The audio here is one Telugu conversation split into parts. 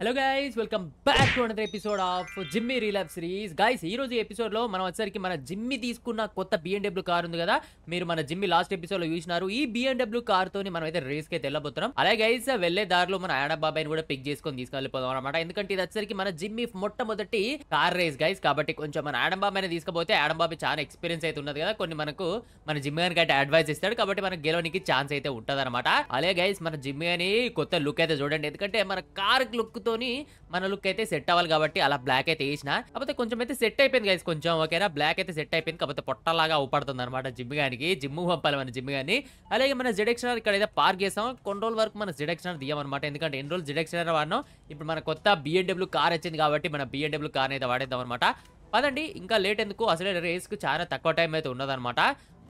hello guys welcome back to another episode of Jimmy రీలాబ్ సిరీస్ గైస్ ఈ రోజు ఎపిసోడ్ లో మనం వచ్చేసరికి మన జిమ్మి తీసుకున్న కొత్త బిఎండబ్ల్యూ కార్ ఉంది కదా మీరు మన జిమ్మి లాస్ట్ ఎపిసోడ్ లో చూసినారు ఈ బిఎండబ్ల్యూ కార్ తోని మనం అయితే రేస్ కి వెళ్ళబోతున్నాం అలాగే గైస్ వెళ్లే దారిలో మన ఆడ బాబాయ్ని కూడా పిక్ చేసుకొని తీసుకెళ్ళిపోదాం అనమాట ఎందుకంటే ఇది వచ్చేసరికి మన జిమ్మి మొట్టమొదటి కార్ రేస్ గైస్ కాబట్టి కొంచెం మన ఆడం బాబాయ్ని తీసుకుపోతే ఆడం బాబాయ్ చాలా ఎక్స్పీరియన్స్ అయితే ఉన్నది కదా కొన్ని మనకు మన జిమ్మి గారికి అయితే అడ్వైస్ ఇస్తాడు కాబట్టి మనకు గెలవడానికి ఛాన్స్ అయితే ఉంటదన్నమాట అలాగే గైస్ మన జిమ్మి అని కొత్త లుక్ అయితే చూడండి ఎందుకంటే మన కార్ లుక్ తోని మన లుక్ అయితే సెట్ అవ్వాలి కాబట్టి అలా బ్లాక్ అయితే వేసిన కాకపోతే కొంచెం అయితే సెట్ అయిపోయింది గైస్ కొంచెం ఓకేనా బ్లాక్ అయితే సెట్ అయిపోయింది కాకపోతే పొట్టలాగా అవుపడుతుంది అనమాట జిమ్ గానికి జిమ్ పంపాలి మన జిమ్ గానీ అలాగే మన జిడెక్షనర్ ఇక్కడ అయితే పార్క్ చేసాం కొన్ని రోజుల వరకు మన జిడెక్షనర్ దియ్యమనమాట ఎందుకంటే ఎన్ని రోజులు జిడెక్షనర్ వాడినాం ఇప్పుడు మన కొత్త బిఎండబ్ల్యూ కార్ వచ్చింది కాబట్టి మన బిఎండబ్ల్యూ కార్ అయితే వాడేద్దాం అనమాట పదండి ఇంకా లేట్ ఎందుకు అసలే రేస్కి చాలా తక్కువ టైం అయితే ఉన్నదనమాట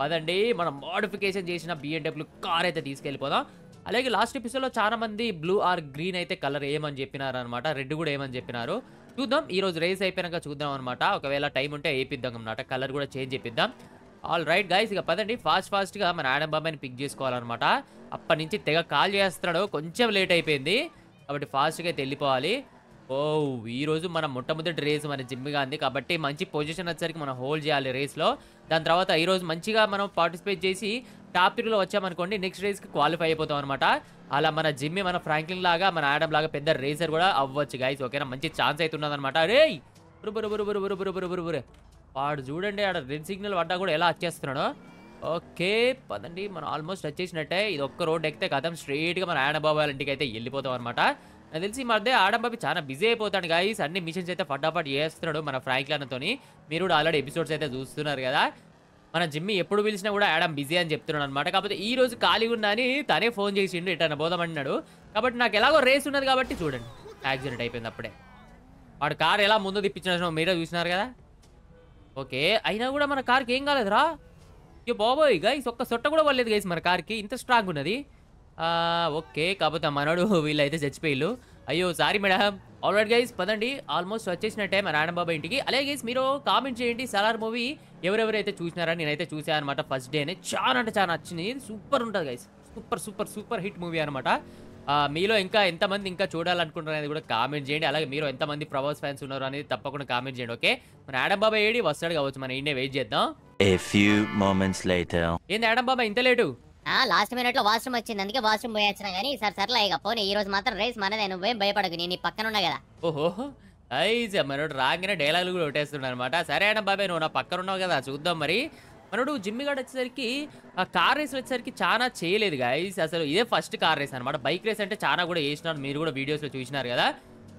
పదండి మనం మోడిఫికేషన్ చేసిన బిఎండబ్ల్యూ కార్ అయితే తీసుకెళ్ళిపోదాం అలాగే లాస్ట్ ఎపిసోడ్లో చాలా మంది బ్లూ ఆర్ గ్రీన్ అయితే కలర్ ఏమని చెప్పినారు అనమాట రెడ్ కూడా ఏమని చెప్పినారు చూద్దాం ఈ రోజు రేస్ అయిపోయాక చూద్దాం అనమాట ఒకవేళ టైం ఉంటే వేయిద్దాం అనమాట కలర్ కూడా చేంజ్ చేయిద్దాం ఆల్ రైట్ గాయస్ ఇక పదండి ఫాస్ట్ ఫాస్ట్గా మన ఆడం బాబాయ్ని పిక్ చేసుకోవాలన్నమాట అప్పటి నుంచి తెగ కాల్ చేస్తున్నాడు కొంచెం లేట్ అయిపోయింది కాబట్టి ఫాస్ట్గా అయితే వెళ్ళిపోవాలి ఓ oh, ఈరోజు మన మొట్టమొదటి రేస్ మన జిమ్గా ఉంది కాబట్టి మంచి పొజిషన్ వచ్చేసరికి మనం హోల్డ్ చేయాలి రేస్లో దాని తర్వాత ఈరోజు మంచిగా మనం పార్టిసిపేట్ చేసి టాప్ త్రీలో వచ్చామనుకోండి నెక్స్ట్ రేస్కి క్వాలిఫై అయిపోతాం అనమాట అలా మన జిమ్మి మన ఫ్రాంక్లిన్ లాగా మన ఆడమ్ లాగా పెద్ద రేసర్ కూడా అవ్వచ్చు గాయస్ ఓకేనా మంచి ఛాన్స్ అయితే ఉన్నదనమాట రే వాడు చూడండి ఆడ రెడ్ సిగ్నల్ పడ్డా కూడా ఎలా వచ్చేస్తున్నాడు ఓకే పదండి మనం ఆల్మోస్ట్ వచ్చేసినట్టే ఇది ఒక్క రోడ్ ఎక్కితే కథం స్ట్రేట్గా మన ఆడబాబు వాళ్ళ ఇంటికి అయితే వెళ్ళిపోతాం అనమాట నాకు తెలిసి ఈ మధ్య చాలా బిజీ అయిపోతాడు గాయస్ అన్ని మిషన్స్ అయితే ఫటాఫట్ చేస్తున్నాడు మన ఫ్రాంక్లన్తో మీరు కూడా ఆల్రెడీ ఎపిసోడ్స్ అయితే చూస్తున్నారు కదా మన జిమ్మి ఎప్పుడు పిలిచినా కూడా యాడమ్ బిజీ అని చెప్తున్నాడు అనమాట కాకపోతే ఈ రోజు ఖాళీ ఉన్నా అని తనే ఫోన్ చేసిండు ఎటన్నా పోదామన్నాడు కాబట్టి నాకు ఎలాగో రేస్ ఉన్నది కాబట్టి చూడండి యాక్సిడెంట్ అయిపోయింది అప్పుడే వాడు కార్ ఎలా ముందు తిప్పించిన మీరే చూసినారు కదా ఓకే అయినా కూడా మన కార్కి ఏం కాలేదురా ఇక బాబోయ్ గైస్ ఒక్క సొట్ట కూడా పడలేదు గైస్ మన కార్కి ఇంత స్ట్రాంగ్ ఉన్నది ఓకే కాకపోతే మనోడు అయితే చచ్చిపోయిళ్ళు అయ్యో సారీ మేడం ఆల్రెడీ గైస్ పదండి ఆల్మోస్ట్ వచ్చేసిన టైం రాణబాబా ఇంటికి అలాగే గైస్ మీరు కామెంట్ చేయండి సలార్ మూవీ ఎవరెవరైతే చూసినారని నేనైతే చూసాను అనమాట ఫస్ట్ డే అనేది చాలా అంటే చాలా నచ్చింది సూపర్ ఉంటుంది guys super super super hit movie అనమాట మీలో ఇంకా ఎంతమంది ఇంకా చూడాలనుకుంటున్నారు అనేది కూడా కామెంట్ చేయండి అలాగే మీరు ఎంతమంది ప్రభాస్ ఫ్యాన్స్ ఉన్నారు అనేది తప్పకుండా కామెంట్ చేయండి ఓకే మన ఆడం బాబా ఏడి వస్తాడు కావచ్చు మన ఇండియా వెయిట్ చేద్దాం ఏంది ఆడం బాబా ఇంత లేటు లాస్ట్ మినిట్ లో వాష్రూమ్ వచ్చింది అందుకే వాష్రూమ్ పోయొచ్చిన గానీ ఈసారి సర్లే ఇక పోనీ ఈ రోజు మాత్రం రేస్ మనదే ఏం భయపడకు నేను పక్కన ఉన్నా కదా ఓహో మనోడు రాగిన డైలాగులు కూడా కొట్టేస్తున్నాడు అనమాట సరే అన్న బాబాయ్ నువ్వు నా పక్కన ఉన్నావు కదా చూద్దాం మరి మనోడు జిమ్మిగాడు వచ్చేసరికి ఆ కార్ రేస్ వచ్చేసరికి చాలా చేయలేదు గాయస్ అసలు ఇదే ఫస్ట్ కార్ రేస్ అనమాట బైక్ రేస్ అంటే చాలా కూడా వేసినాడు మీరు కూడా వీడియోస్లో చూసినారు కదా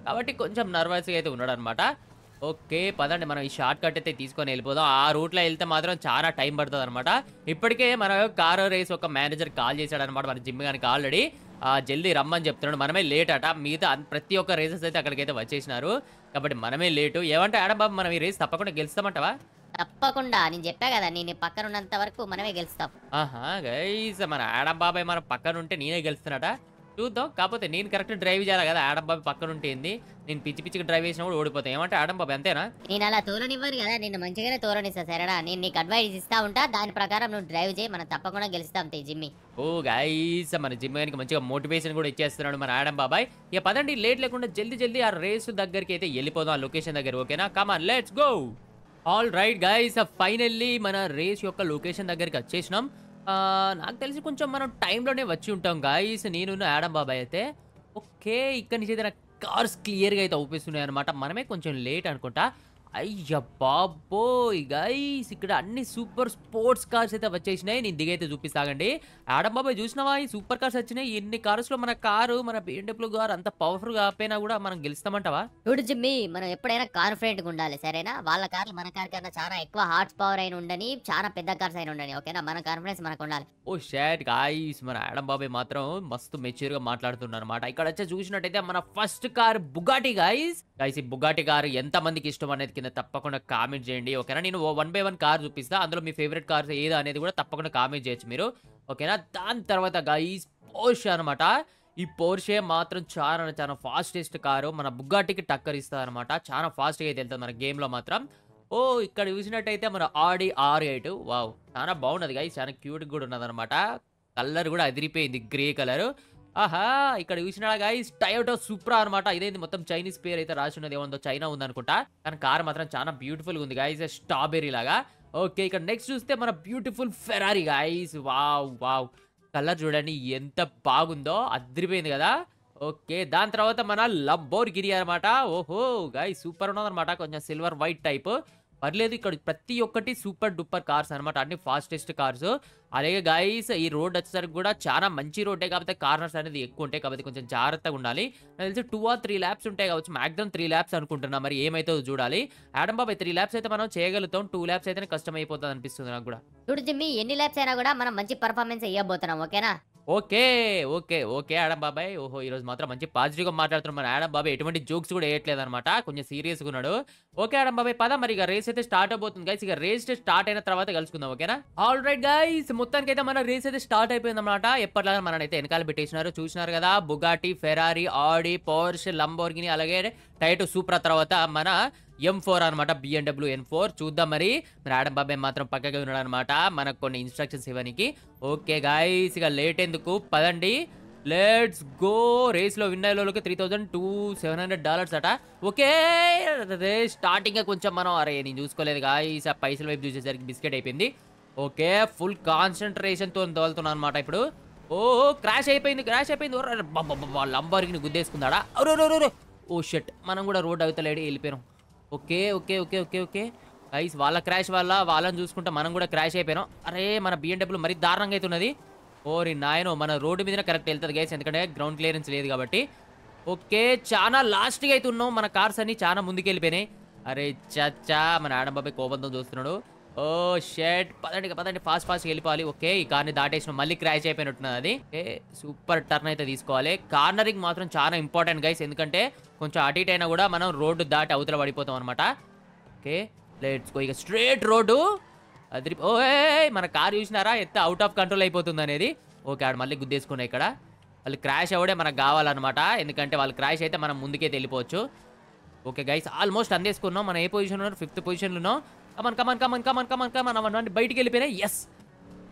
కాబట్టి కొంచెం నర్వస్గా అయితే ఉన్నాడు అనమాట ఓకే పదండి మనం ఈ షార్ట్ కట్ అయితే తీసుకొని వెళ్ళిపోదాం ఆ రూట్లో వెళ్తే మాత్రం చాలా టైం పడుతుంది అనమాట ఇప్పటికే మన కారు రేస్ ఒక మేనేజర్ కాల్ చేశాడు అనమాట మన జిమ్ గానికి ఆల్రెడీ జల్దీ రమ్మని చెప్తున్నాడు మనమే లేట్ అట మిగతా ప్రతి ఒక్క రేసెస్ అయితే అక్కడికైతే వచ్చేసినారు కాబట్టి మనమే లేటు ఏమంటే ఆడబాబు మనం ఈ రేస్ తప్పకుండా గెలుస్తామంటవా తప్పకుండా నేను చెప్పా కదా నేను పక్కన ఉన్నంత వరకు మనమే గెలుస్తాం ఆహా గైస్ మన ఆడబాబాయ్ మన పక్కన ఉంటే నేనే గెలుస్తున్నాట చూద్దాం కాకపోతే నేను కరెక్ట్ డ్రైవ్ చేయాలి కదా బాబు పక్కన ఉంటుంది నేను పిచ్చి పిచ్చికి డ్రైవ్ చేసినప్పుడు ఓడిపోతాయి ఏమంటే బాబు అంతేనా నేను అలా తోరనివ్వరు కదా నేను మంచిగానే తోరనిస్తాను సరేనా నేను నీకు అడ్వైస్ ఇస్తా ఉంటా దాని ప్రకారం నువ్వు డ్రైవ్ చేయి మనం తప్పకుండా గెలుస్తాం తే జిమ్మి ఓ గైస్ మన జిమ్ గారికి మంచిగా మోటివేషన్ కూడా ఇచ్చేస్తున్నాడు మన బాబాయ్ ఇక పదండి లేట్ లేకుండా జల్దీ జల్దీ ఆ రేసు దగ్గరికి అయితే వెళ్ళిపోదాం ఆ లొకేషన్ దగ్గర ఓకేనా come on let's go all right guys finally మన రేస్ యొక్క లొకేషన్ దగ్గరికి వచ్చేసినాం నాకు తెలిసి కొంచెం మనం టైంలోనే వచ్చి ఉంటాం గాయస్ నేను ఆడం బాబాయ్ అయితే ఓకే ఇక్కడ నుంచి అయితే నాకు కార్స్ క్లియర్గా అయితే అవుపిస్తున్నాయి అనమాట మనమే కొంచెం లేట్ అనుకుంటా అయ్య బాబో గైస్ ఇక్కడ అన్ని సూపర్ స్పోర్ట్స్ కార్స్ అయితే వచ్చేసినాయి నేను దిగైతే చూపిస్తాగండి ఆడం బాబాయ్ చూసినావా ఈ సూపర్ కార్స్ వచ్చినాయి ఎన్ని కార్స్ లో మన కారు మన బిఎండబ్ల్యూ కార్ అంత పవర్ఫుల్ కాకపోయినా కూడా మనం గెలుస్తామంటావా చూడు జిమ్మి మనం ఎప్పుడైనా కాన్ఫిడెంట్ ఉండాలి సరేనా వాళ్ళ కార్లు మన కార్ కన్నా చాలా ఎక్కువ హార్ట్స్ పవర్ అయిన ఉండని చాలా పెద్ద కార్స్ అయిన ఉండని ఓకేనా మన కాన్ఫిడెన్స్ మనకు ఉండాలి ఓ షాట్ గాయస్ మన ఆడం బాబాయ్ మాత్రం మస్తు గా మాట్లాడుతున్నారు అనమాట ఇక్కడ వచ్చి చూసినట్టయితే మన first car Bugatti guys guys ఈ బుగాటి కారు ఎంత మందికి ఇష్టం అనేది కింద తప్పకుండా కామెంట్ చేయండి ఓకేనా నేను వన్ బై వన్ కార్ చూపిస్తా అందులో మీ ఫేవరెట్ కార్స్ ఏదో అనేది కూడా తప్పకుండా కామెంట్ చేయొచ్చు మీరు ఓకేనా దాని తర్వాత గైస్ పోర్షే అనమాట ఈ పోర్షే మాత్రం చాలా చాలా ఫాస్టెస్ట్ కారు మన బుగ్గాటికి టక్కర్ ఇస్తుంది అనమాట చాలా ఫాస్ట్గా అయితే వెళ్తుంది మన గేమ్లో మాత్రం ఓ ఇక్కడ చూసినట్టయితే మన ఆడి ఆర్ ఎయిట్ వావ్ చాలా బాగున్నది గాయ చాలా క్యూట్గా కూడా ఉన్నదనమాట కలర్ కూడా అదిరిపోయింది గ్రే కలర్ ఆహా ఇక్కడ చూసినా గైస్ టయోటో సూప్రా అనమాట ఇదేంది మొత్తం చైనీస్ పేరు అయితే రాసి ఉన్నది ఏముందో చైనా ఉందనుకుంటా కానీ కార్ మాత్రం చాలా బ్యూటిఫుల్ ఉంది గైస్ స్ట్రాబెర్రీ లాగా ఓకే ఇక్కడ నెక్స్ట్ చూస్తే మన beautiful Ferrari guys wow wow colour చూడండి ఎంత బాగుందో అదిరిపోయింది కదా ఓకే దాని తర్వాత మన లంబోర్ గిరి అనమాట ఓహో గాయ సూపర్ ఉన్నదనమాట కొంచెం సిల్వర్ వైట్ టైప్ పర్లేదు ఇక్కడ ప్రతి ఒక్కటి సూపర్ డూపర్ కార్స్ అనమాట అన్ని ఫాస్టెస్ట్ కార్స్ అలాగే గాయస్ ఈ రోడ్ వచ్చేసరికి కూడా చాలా మంచి రోడ్డే కాబట్టి కార్నర్స్ అనేది ఎక్కువ ఉంటాయి కాబట్టి కొంచెం జాగ్రత్తగా ఉండాలి నాకు తెలిసి టూ ఆర్ త్రీ ల్యాబ్స్ ఉంటాయి కావచ్చు మాక్సిమం త్రీ ల్యాబ్స్ అనుకుంటున్నా మరి ఏమైతుందో చూడాలి ఆడం బాబాయ్ త్రీ ల్యాబ్స్ అయితే మనం చేయగలుగుతాం టూ ల్యాబ్స్ అయితే కష్టం అయిపోతుంది అనిపిస్తుంది నాకు కూడా చూడు జిమ్మి ఎన్ని ల్యాబ్స్ అయినా కూడా మనం మంచి పర్ఫార్మెన్స్ అయ్యబోతున్నాం ఓకేనా ఓకే ఓకే ఓకే ఆడం బాబాయ్ ఓహో ఈరోజు మాత్రం మంచి పాజిటివ్గా మాట్లాడుతున్నాం మన ఆడం బాబాయ్ ఎటువంటి జోక్స్ కూడా వేయట్లేదు అనమాట కొంచెం సీరియస్గా ఉన్నాడు ఓకే ఆడం బాబాయ్ పద మరి ఇక రేస్ అయితే స్టార్ట్ అయిపోతుంది గైస్ ఇక రేస్ స్టార్ట్ అయిన తర్వాత కలుసుకుందాం ఓకేనా ఆల్ రైట్ గైస్ మొత్తానికి అయితే మన రేస్ అయితే స్టార్ట్ అయిపోయింది అనమాట ఎప్పటిలాగా మనం అయితే వెనకాల పెట్టేసినారు చూసినారు కదా Bugatti Ferrari Audi Porsche Lamborghini అలాగే టైటు సూపర్ తర్వాత మన ఎం ఫోర్ అనమాట బిఎండబ్ల్యూ ఎన్ ఫోర్ చూద్దాం మరి ఆడం బాబాయ్ మాత్రం పక్కగా ఉన్నాడు అనమాట మనకు కొన్ని ఇన్స్ట్రక్షన్స్ ఇవ్వడానికి ఓకే గాయస్ ఇక లేట్ ఎందుకు పదండి లెట్స్ గో రేస్లో విన్ అయ్యే వాళ్ళకి three thousand two seven hundred dollars అట ఓకే స్టార్టింగ్ స్టార్టింగ్గా కొంచెం మనం అరే నేను చూసుకోలేదు గాయస్ ఆ పైసల వైపు చూసేసరికి బిస్కెట్ అయిపోయింది ఓకే ఫుల్ తో తోలుతున్నాను అనమాట ఇప్పుడు ఓ క్రాష్ అయిపోయింది క్రాష్ అయిపోయింది లంబారికి గుద్దేసుకుందాడా ఓ షెట్ మనం కూడా రోడ్ అవుతలేడి వెళ్ళిపోయినాం okay okay okay okay okay guys వాళ్ళ క్రాష్ వల్ల వాళ్ళని చూసుకుంటే మనం కూడా క్రాష్ అయిపోయినాం అరే మన బిఎండబ్ల్యూ మరీ దారుణంగా అవుతున్నది ఓరి నాయనో మన రోడ్డు మీద కరెక్ట్ వెళ్తుంది గైస్ ఎందుకంటే గ్రౌండ్ క్లియరెన్స్ లేదు కాబట్టి ఓకే చాలా లాస్ట్గా అయితే ఉన్నాం మన కార్స్ అన్ని చాలా ముందుకెళ్ళిపోయినాయి అరే చచ్చా మన ఆడంబాబాయ్ కోపంతో చూస్తున్నాడు ఓ షర్ట్ పదండి పదండి ఫాస్ట్ ఫాస్ట్ వెళ్ళిపోవాలి ఓకే ఈ కార్ని దాటేసిన మళ్ళీ క్రాష్ అయిపోయినట్టున్నది అది ఓకే సూపర్ టర్న్ అయితే తీసుకోవాలి కార్నరింగ్ మాత్రం చాలా ఇంపార్టెంట్ గైస్ ఎందుకంటే కొంచెం అటు ఇటు అయినా కూడా మనం రోడ్డు దాటి అవతల పడిపోతాం అనమాట ఓకే లెట్స్ గో ఇక స్ట్రేట్ రోడ్డు అది ఓ మన కార్ చూసినారా ఎంత అవుట్ ఆఫ్ కంట్రోల్ అయిపోతుంది అనేది ఓకే ఆడు మళ్ళీ గుద్దేసుకున్నా ఇక్కడ వాళ్ళు క్రాష్ అవ్వడే మనకు కావాలన్నమాట ఎందుకంటే వాళ్ళు క్రాష్ అయితే మనం ముందుకే వెళ్ళిపోవచ్చు ఓకే గైస్ ఆల్మోస్ట్ అందేసుకున్నాం మనం ఏ పొజిషన్ ఉన్నాం ఫిఫ్త్ పొజిషన్లో ఉన్నాం come on come on come on come on come on come on అవన్న బయటికి వెళ్ళిపోయినాయి ఎస్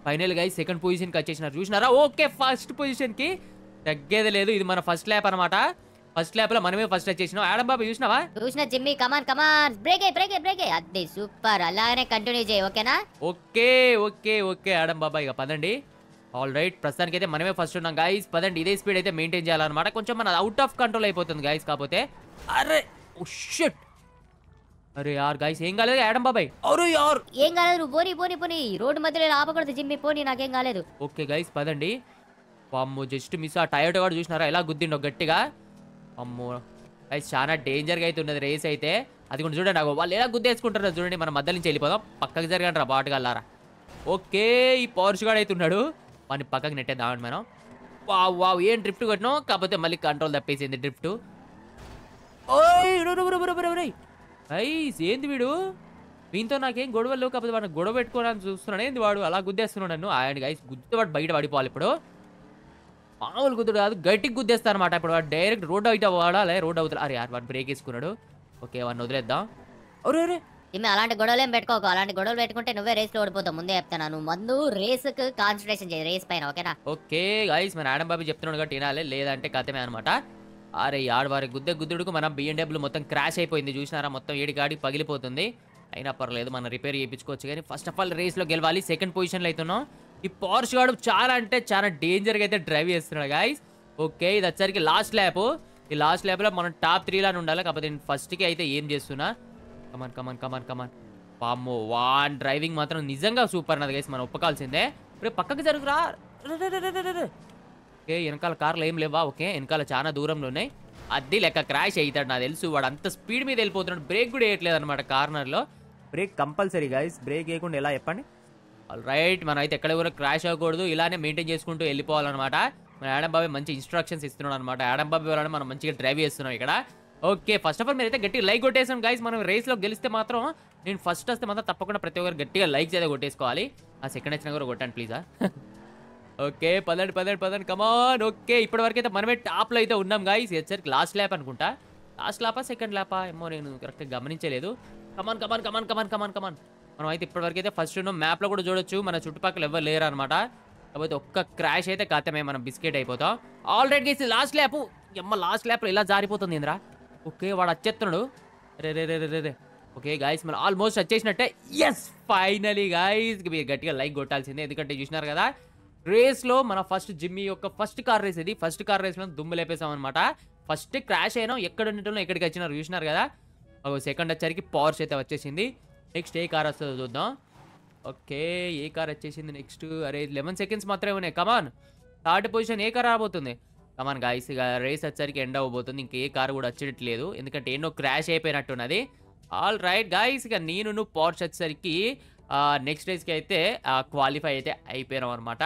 ఫైనల్ గా సెకండ్ పొజిషన్కి వచ్చేసినారు చూసినారా ఓకే ఫస్ట్ పొజిషన్కి తగ్గేది లేదు ఇది మన ఫస్ట్ ల్యాప్ అనమాట ఫస్ట్ ల్యాప్ లో మనమే ఫస్ట్ వచ్చేసినా ఆడం బాబు చూసినావా చూసిన జిమ్మి కమాన్ కమాన్ బ్రేక్ అయ్యి బ్రేక్ అయ్యి బ్రేక్ అయ్యి అది సూపర్ అలానే కంటిన్యూ చేయి ఓకేనా ఓకే ఓకే ఓకే ఆడం బాబా ఇక పదండి ఆల్ రైట్ ప్రస్తుతానికి అయితే మనమే ఫస్ట్ ఉన్నాం గాయస్ పదండి ఇదే స్పీడ్ అయితే మెయింటైన్ చేయాలన్నమాట కొంచెం మన అవుట్ ఆఫ్ కంట్రోల్ అయిపోతుంది గాయస్ కాకపోతే అరే షిట్ oh అరే యార్ గైస్ ఏం కాలేదు యాడం బాబాయ్ అరే యార్ ఏం కాలేదు నువ్వు పోనీ పోనీ పోనీ రోడ్డు మధ్యలో ఆపకూడదు జిమ్మి పోనీ నాకేం కాలేదు ఓకే గైస్ పదండి అమ్మో జస్ట్ మిస్ ఆ టైర్డ్ కూడా చూసినారా ఎలా గుద్దిండో గట్టిగా అమ్మో గైస్ చాలా డేంజర్గా అయితే ఉన్నది రేస్ అయితే అది కూడా చూడండి నాకు వాళ్ళు ఎలా గుద్దేసుకుంటారో చూడండి మన మధ్య నుంచి వెళ్ళిపోదాం పక్కకి జరగండి రా బాటగాళ్ళారా ఓకే ఈ పౌరుషుగాడు అయితే ఉన్నాడు వాడిని పక్కకి నెట్టేద్దామండి మనం వావ్ వావ్ ఏం డ్రిఫ్ట్ కొట్టినాం కాకపోతే మళ్ళీ కంట్రోల్ తప్పేసింది డ్రిఫ్ట్ ఓయ్ ఐస్ ఏంది వీడు దీంతో నాకేం గొడవలు కాకపోతే వాడిని గొడవ పెట్టుకోవడానికి చూస్తున్నాడు ఏంది వాడు అలా గుద్దేస్తున్నాడు నన్ను ఆయన గైస్ గుద్దు వాడు బయట పడిపోవాలి ఇప్పుడు మామూలు గుద్దుడు కాదు గట్టికి గుద్దేస్తాను అనమాట ఇప్పుడు వాడు డైరెక్ట్ రోడ్ అవుట్ వాడాలి రోడ్ అవుతుంది అరే వాడు బ్రేక్ వేసుకున్నాడు ఓకే వాడిని వదిలేద్దాం అరే అరే ఇమ్మే అలాంటి గొడవలు ఏం పెట్టుకోకు అలాంటి గొడవలు పెట్టుకుంటే నువ్వే రేస్ లో ఓడిపోతావు ముందే చెప్తాను ముందు రేస్ కు కాన్సన్ట్రేషన్ చేయి రేస్ పైన ఓకేనా ఓకే గైస్ మన ఆడం బాబీ చెప్తున్నాడు కాబట్టి వినాలి లేదంటే కథమే అనమాట అరే ఆడవారి గుద్దె గుద్దుడుకు మన బిఎండబ్ల్యూ మొత్తం క్రాష్ అయిపోయింది చూసినారా మొత్తం ఏడికాడి పగిలిపోతుంది అయినా పర్లేదు మనం రిపేర్ చేయించుకోవచ్చు కానీ ఫస్ట్ ఆఫ్ ఆల్ రేస్లో గెలవాలి సెకండ్ పొజిషన్లో అవుతున్నాం ఈ పార్ష్ గాడు చాలా అంటే చాలా డేంజర్గా అయితే డ్రైవ్ చేస్తున్నాడు గాయస్ ఓకే ఇది వచ్చరికి లాస్ట్ ల్యాప్ ఈ లాస్ట్ ల్యాప్లో మనం టాప్ త్రీలానే ఉండాలి కాకపోతే నేను ఫస్ట్కి అయితే ఏం చేస్తున్నా కమాన్ కమాన్ కమాన్ కమాన్ పామ్ వాన్ డ్రైవింగ్ మాత్రం నిజంగా సూపర్ అన్నది గైస్ మనం ఒప్పుకోవాల్సిందే ఇప్పుడు పక్కకి జరుగురా ఓకే వెనకాల కార్లు ఏం లేవా ఓకే వెనకాల చాలా దూరంలో ఉన్నాయి అద్దీ లెక్క క్రాష్ అవుతాడు నాకు తెలుసు వాడు అంత స్పీడ్ మీద వెళ్ళిపోతున్నాడు బ్రేక్ కూడా వేయట్లేదు అనమాట కార్నర్లో బ్రేక్ కంపల్సరీ గైస్ బ్రేక్ వేయకుండా ఎలా చెప్పండి రైట్ మనం అయితే ఎక్కడ కూడా క్రాష్ అవ్వకూడదు ఇలానే మెయింటైన్ చేసుకుంటూ వెళ్ళిపోవాలన్నమాట మన యాడమ్ బాబే మంచి ఇన్స్ట్రక్షన్స్ ఇస్తున్నాడు అనమాట యాడమ్ బాబే వాళ్ళని మనం మంచిగా డ్రైవ్ చేస్తున్నాం ఇక్కడ ఓకే ఫస్ట్ ఆఫ్ ఆల్ మీరైతే గట్టిగా లైక్ కొట్టేసాం గైస్ మనం రేస్లో గెలిస్తే మాత్రం నేను ఫస్ట్ వస్తే మాత్రం తప్పకుండా ప్రతి ఒక్కరు గట్టిగా లైక్ చేదే కొట్టేసుకోవాలి ఆ సెకండ్ వచ్చినా కూడా కొట్టండి ప్లీజా ఓకే పదండి పదండి పదండి కమాన్ ఓకే ఇప్పటి అయితే మనమే టాప్లో అయితే ఉన్నాం గాయస్ హెచ్చరికి లాస్ట్ ల్యాప్ అనుకుంటా లాస్ట్ ల్యాపా సెకండ్ ల్యాపా ఏమో నేను కరెక్ట్గా గమనించలేదు కమాన్ కమాన్ కమాన్ కమాన్ కమాన్ కమాన్ మనం అయితే ఇప్పటివరకు అయితే ఫస్ట్ ఉన్నాం మ్యాప్లో కూడా చూడొచ్చు మన చుట్టుపక్కల ఎవరు లేరు అనమాట కాకపోతే ఒక్క క్రాష్ అయితే కాతమే మనం బిస్కెట్ అయిపోతాం ఆల్రెడీ గేసి లాస్ట్ ల్యాప్ ఎమ్మ లాస్ట్ ల్యాప్లో ఇలా జారిపోతుంది ఇంద్రా ఓకే వాడు వచ్చేస్తున్నాడు రే రే రే రే రే ఓకే గాయస్ మనం ఆల్మోస్ట్ వచ్చేసినట్టే ఎస్ ఫైనలీ గాయస్ మీరు గట్టిగా లైక్ కొట్టాల్సిందే ఎందుకంటే చూసినారు కదా రేస్లో మన ఫస్ట్ జిమ్మి యొక్క ఫస్ట్ కార్ రేస్ ఇది ఫస్ట్ కార్ రేస్ లో దుమ్ము అనమాట ఫస్ట్ క్రాష్ అయినా ఎక్కడ ఉండటంలో ఎక్కడికి వచ్చినారు చూసినారు కదా ఓ సెకండ్ వచ్చరికి పవర్స్ అయితే వచ్చేసింది నెక్స్ట్ ఏ కార్ వస్తుందో చూద్దాం ఓకే ఏ కార్ వచ్చేసింది నెక్స్ట్ అరే లెవెన్ సెకండ్స్ మాత్రమే ఉన్నాయి come on third position A car రాబోతుంది కమాన్ గాయస్ రేస్ వచ్చరికి ఎండ్ అవ్వబోతుంది ఇంకే కార్ కూడా వచ్చేటట్లేదు ఎందుకంటే ఎన్నో క్రాష్ అయిపోయినట్టున్నది ఆల్ రైట్ గాయస్ ఇక నేను నువ్వు పవర్స్ వచ్చేసరికి నెక్స్ట్ రేస్కి అయితే క్వాలిఫై అయితే అయిపోయినాం అనమాట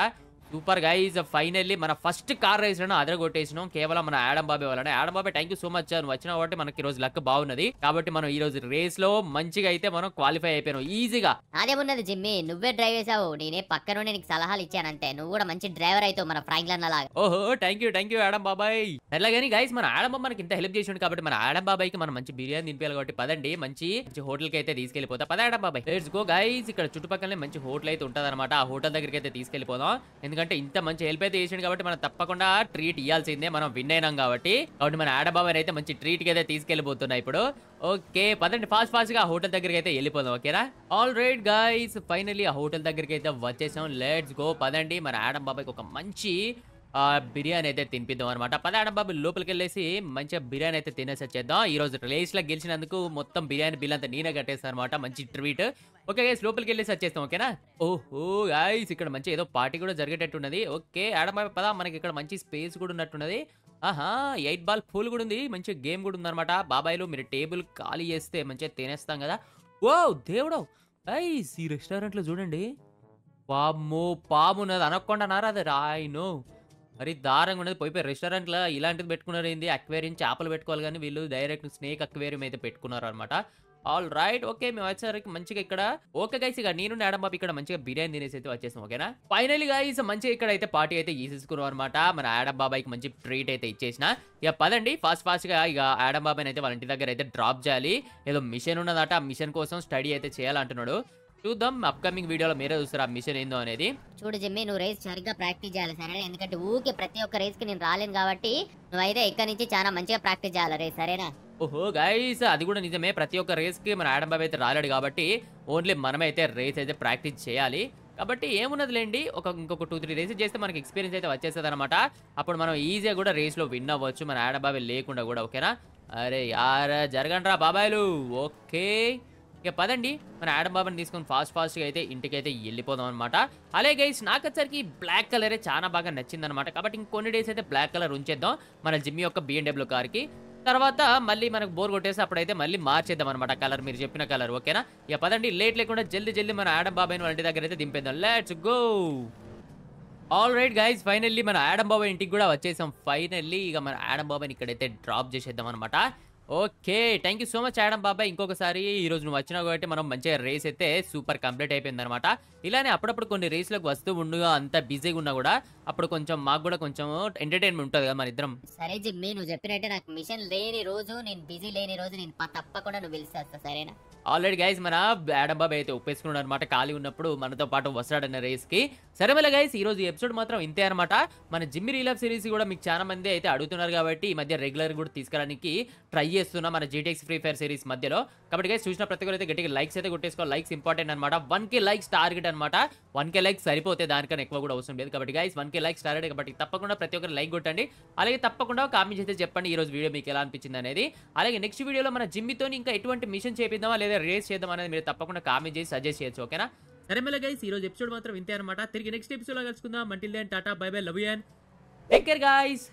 సూపర్ గైజ్ ఫైనల్లీ మన ఫస్ట్ కార్ రేస్లను అదరగొట్టేసినాం కేవలం మన ఆడం బాబే వలన ఆడం బాబే థ్యాంక్ యూ సో మచ్ నువ్వు వచ్చిన కాబట్టి మనకి ఈ రోజు లక్ బాగున్నది కాబట్టి మనం ఈ రోజు రేస్ లో మంచిగా అయితే మనం క్వాలిఫై అయిపోయినాం ఈజీగా అదేమున్నది జిమ్మి నువ్వే డ్రైవ్ చేసావు నేనే పక్కనుండి నీకు సలహాలు ఇచ్చానంటే నువ్వు కూడా మంచి డ్రైవర్ అయితే మన ఫ్రాంక్లన్ లాగా ఓహో థ్యాంక్ యూ థ్యాంక్ యూ ఆడం బాబాయ్ ఎలాగని గైస్ మన ఆడం బాబా మనకి ఇంత హెల్ప్ చేసిండు కాబట్టి మన యాడం బాబాయ్కి మనం మంచి బిర్యానీ తినిపించాలి కాబట్టి పదండి మంచి మంచి హోటల్ కి అయితే తీసుకెళ్లిపోతాం పద యాడం బాబాయ్ లెట్స్ గో గైస్ ఇక్కడ చుట్టుపక్కలనే మంచి హోటల్ అయితే ఉంటుంది ఆ హోటల్ దగ్గరికి అయితే తీసుకెళ్లిపోదాం ఎందుకంటే ఎందుకంటే ఇంత మంచి హెల్ప్ అయితే చేసిండు కాబట్టి మనం తప్పకుండా ట్రీట్ ఇవ్వాల్సిందే మనం విన్ అయినాం కాబట్టి కాబట్టి మన ఆడబాబాయ్ అయితే మంచి కి అయితే తీసుకెళ్ళిపోతున్నాయి ఇప్పుడు ఓకే పదండి ఫాస్ట్ ఫాస్ట్ గా హోటల్ దగ్గరికి అయితే వెళ్ళిపోదాం ఓకేనా ఆల్ రైట్ గైస్ ఫైనలీ ఆ హోటల్ దగ్గరికి అయితే వచ్చేసాం లెట్స్ గో పదండి మన ఆడం బాబాయ్ ఒక మంచి బిర్యానీ అయితే తినిపిద్దాం అనమాట పదాడ బాబు లోపలికి వెళ్ళేసి మంచిగా బిర్యానీ అయితే తినేసి వచ్చేద్దాం ఈ రోజు రేస్లో గెలిచినందుకు మొత్తం బిర్యానీ బిల్ అంతా నేనే కట్టేస్తాను అనమాట మంచి ట్రీట్ ఓకే గైస్ లోపలికి వెళ్ళేసి వచ్చేస్తాం ఓకేనా ఓహో గైస్ ఇక్కడ మంచి ఏదో పార్టీ కూడా జరిగేటట్టున్నది ఓకే ఆడబాబు పదా మనకి ఇక్కడ మంచి స్పేస్ కూడా ఉన్నట్టున్నది ఆహా ఎయిట్ బాల్ ఫుల్ కూడా ఉంది మంచి గేమ్ కూడా ఉందన్నమాట బాబాయ్లు మీరు టేబుల్ ఖాళీ చేస్తే మంచిగా తినేస్తాం కదా ఓ దేవుడవ్ ఐస్ ఈ రెస్టారెంట్లో చూడండి పాము పాము ఉన్నది అనకుండా అన్నారా అది రాయను మరి దారంగా ఉండదు పోయిపోయి రెస్టారెంట్లో ఇలాంటిది పెట్టుకున్నారు ఏంది అక్వేరియం చేపలు పెట్టుకోవాలి కానీ వీళ్ళు డైరెక్ట్ స్నేక్ అక్వేరియం అయితే పెట్టుకున్నారు అనమాట ఆల్ రైట్ ఓకే మేము వచ్చేసరికి మంచిగా ఇక్కడ ఓకే గైస్ ఇక నేను మేడం బాబు ఇక్కడ మంచిగా బిర్యానీ తినేసి అయితే వచ్చేసాం ఓకేనా ఫైనల్ గైస్ మంచిగా ఇక్కడ అయితే పార్టీ అయితే తీసేసుకున్నాం అనమాట మన ఆడం బాబాయ్కి మంచి ట్రీట్ అయితే ఇచ్చేసిన ఇక పదండి ఫాస్ట్ ఫాస్ట్ గా ఇక ఆడం బాబాయ్ అయితే వాళ్ళ ఇంటి దగ్గర అయితే డ్రాప్ చేయాలి ఏదో మిషన్ ఉన్నదట ఆ మిషన్ కోసం స్టడీ అయితే చేయాలంటున్నాడు చూద్దాం అప్కమింగ్ వీడియోలో మీరే చూస్తారు ఆ మిషన్ ఏందో అనేది చూడు జిమ్మి నువ్వు రేస్ సరిగ్గా ప్రాక్టీస్ చేయాలి సరేనా ఎందుకంటే ఊకే ప్రతి ఒక్క రేస్ కి నేను రాలేను కాబట్టి నువ్వైతే ఇక్కడ నుంచి చాలా మంచిగా ప్రాక్టీస్ చేయాలి రేస్ సరేనా ఓహో గైస్ అది కూడా నిజమే ప్రతి ఒక్క రేస్ కి మన బాబు అయితే రాలేడు కాబట్టి ఓన్లీ మనమైతే రేస్ అయితే ప్రాక్టీస్ చేయాలి కాబట్టి ఏమున్నది లేండి ఒక ఇంకొక టూ త్రీ రేసెస్ చేస్తే మనకి ఎక్స్పీరియన్స్ అయితే వచ్చేస్తుంది అనమాట అప్పుడు మనం ఈజీగా కూడా రేస్లో విన్ అవ్వచ్చు మన ఆడబాబే లేకుండా కూడా ఓకేనా అరే యారా జరగండి రా బాబాయ్లు ఓకే ఇక పదండి మన ఆడం బాబాని తీసుకొని ఫాస్ట్ ఫాస్ట్గా అయితే ఇంటికైతే వెళ్ళిపోదాం అనమాట అలాగే గైస్ నాకు వచ్చరికి బ్లాక్ కలరే చాలా బాగా నచ్చిందనమాట కాబట్టి ఇంకొన్ని డేస్ అయితే బ్లాక్ కలర్ ఉంచేద్దాం మన జిమ్ యొక్క బిఎండబ్ల్యూ కార్కి తర్వాత మళ్ళీ మనకు బోర్ కొట్టేసి అప్పుడైతే మళ్ళీ మార్చేద్దాం అనమాట కలర్ మీరు చెప్పిన కలర్ ఓకేనా ఇక పదండి లేట్ లేకుండా జల్దీ జల్దీ మన ఆడం బాబాయ్ వాళ్ళ ఇంటి దగ్గర అయితే దింపేద్దాం let's go all right guys finally మన ఆడం బాబాయ్ ఇంటికి కూడా వచ్చేసాం ఫైనల్లీ ఇక మన ఆడం బాబాయ్ని ఇక్కడైతే డ్రాప్ చేసేద్దాం అనమాట okay thank you so much Adam బాబా ఇంకొకసారి ఈ రోజు నువ్వు వచ్చినావు కాబట్టి మనం మంచిగా రేస్ అయితే సూపర్ కంప్లీట్ అయిపోయింది అనమాట ఇలానే అప్పుడప్పుడు కొన్ని రేస్లకు వస్తూ ఉండగా అంత బిజీగా ఉన్నా కూడా అప్పుడు కొంచెం మాకు కూడా కొంచెం ఎంటర్టైన్మెంట్ ఉంటుంది కదా మన ఇద్దరం సరే జిమ్మి నువ్వు చెప్పినట్టే నాకు మిషన్ లేని రోజు నేను బిజీ లేని రోజు నేను తప్పకుండా నువ్వు పిలిచేస్తా సరేనా ఆల్రెడీ గైస్ మన ఆడం బాబా అయితే ఒప్పేసుకున్నాడు అనమాట ఖాళీ ఉన్నప్పుడు మనతో పాటు వస్తాడన్న రేస్కి సరే మళ్ళీ గైస్ ఈ రోజు ఎపిసోడ్ మాత్రం ఇంతే అనమాట మన జిమ్మి రీలప్ సిరీస్ కూడా మీకు చాలా మంది అయితే అడుగుతున్నారు కాబట్టి ఈ మధ్య రెగ్యులర్ కూడా తీసుకోవడానికి ట్రై చేస్తున్నా మన జీటెక్స్ ఫ్రీ ఫైర్ సిరీస్ మధ్యలో కాబట్టి గైస్ చూసిన ప్రతి ఒక్కరైతే గట్టిగా లైక్స్ అయితే కొట్టేసుకోవాలి లైక్స్ ఇంపార్టెంట్ అనమాట వన్ కే లైక్స్ టార్గెట్ అనమాట వన్ కే లైక్స్ సరిపోతే దానికన్నా ఎక్కువ కూడా అవసరం లేదు కాబట్టి guys one K likes target కాబట్టి తప్పకుండా ప్రతి ఒక్కరు లైక్ కొట్టండి అలాగే తప్పకుండా కామెంట్స్ అయితే చెప్పండి ఈ రోజు వీడియో మీకు ఎలా అనిపించింది అనేది అలాగే నెక్స్ట్ వీడియోలో మన జిమ్మితో ఇంకా ఎటువంటి మిషన్ చేపిద్దామా లేదా రేస్ చేద్దాం అనేది మీరు తప్పకుండా కామెంట్ చేసి సజెస్ట్ చేయొచ్చు ఓకేనా సరేమేలా గైస్ ఈ రోజు ఎపిసోడ్ మాత్రం ఇంతే అనమాట తిరిగి నెక్స్ట్ ఎపిసోడ్ లో కలుసుకుందాం మంటిల్ then tata bye bye love you and take care guys